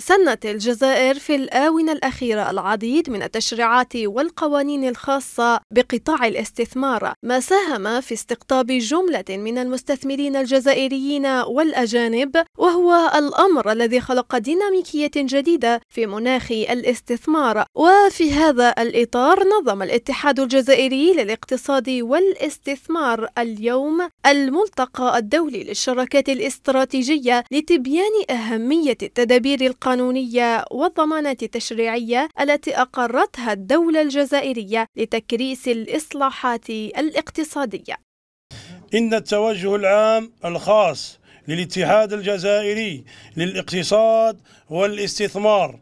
سنت الجزائر في الآونة الأخيرة العديد من التشريعات والقوانين الخاصة بقطاع الاستثمار ما ساهم في استقطاب جملة من المستثمرين الجزائريين والأجانب وهو الأمر الذي خلق ديناميكية جديدة في مناخ الاستثمار وفي هذا الإطار نظم الاتحاد الجزائري للاقتصاد والاستثمار اليوم الملتقى الدولي للشراكات الاستراتيجية لتبيان أهمية التدابير القانونية القانونية والضمانات التشريعية التي أقرتها الدولة الجزائرية لتكريس الإصلاحات الاقتصادية إن التوجه العام الخاص للاتحاد الجزائري للاقتصاد والاستثمار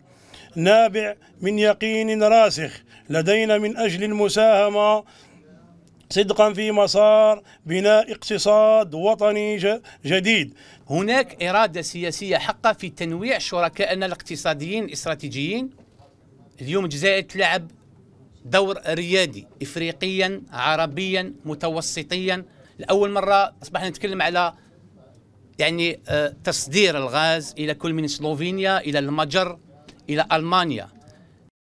نابع من يقين راسخ لدينا من أجل المساهمة صدقا في مسار بناء اقتصاد وطني جديد هناك إرادة سياسية حقة في تنويع شركائنا الاقتصاديين الاستراتيجيين اليوم الجزائر تلعب دور ريادي إفريقيا عربيا متوسطيا لأول مرة أصبحنا نتكلم على يعني آه، تصدير الغاز إلى كل من سلوفينيا إلى المجر إلى ألمانيا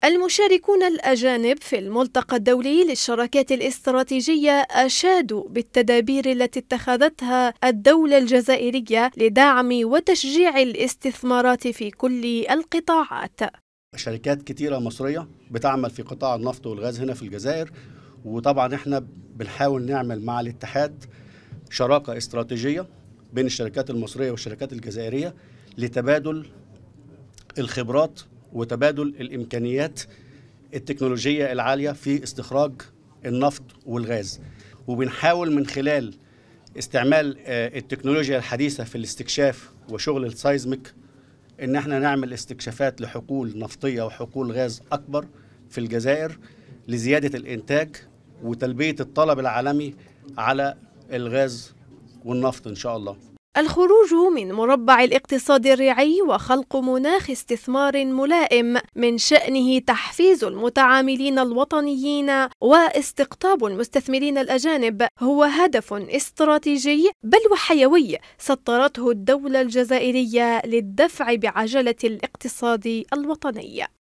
المشاركون الأجانب في الملتقى الدولي للشراكات الاستراتيجية أشادوا بالتدابير التي اتخذتها الدولة الجزائرية لدعم وتشجيع الاستثمارات في كل القطاعات شركات كتيرة مصرية بتعمل في قطاع النفط والغاز هنا في الجزائر وطبعا احنا بنحاول نعمل مع الاتحاد شراكة استراتيجية بين الشركات المصرية والشركات الجزائرية لتبادل الخبرات وتبادل الامكانيات التكنولوجيه العاليه في استخراج النفط والغاز وبنحاول من خلال استعمال آه، التكنولوجيا الحديثه في الاستكشاف وشغل السايزميك ان احنا نعمل استكشافات لحقول نفطيه وحقول غاز اكبر في الجزائر لزياده الانتاج وتلبيه الطلب العالمي على الغاز والنفط ان شاء الله الخروج من مربع الاقتصاد الريعي وخلق مناخ استثمار ملائم من شأنه تحفيز المتعاملين الوطنيين واستقطاب المستثمرين الأجانب هو هدف استراتيجي بل وحيوي سطرته الدولة الجزائرية للدفع بعجلة الاقتصاد الوطني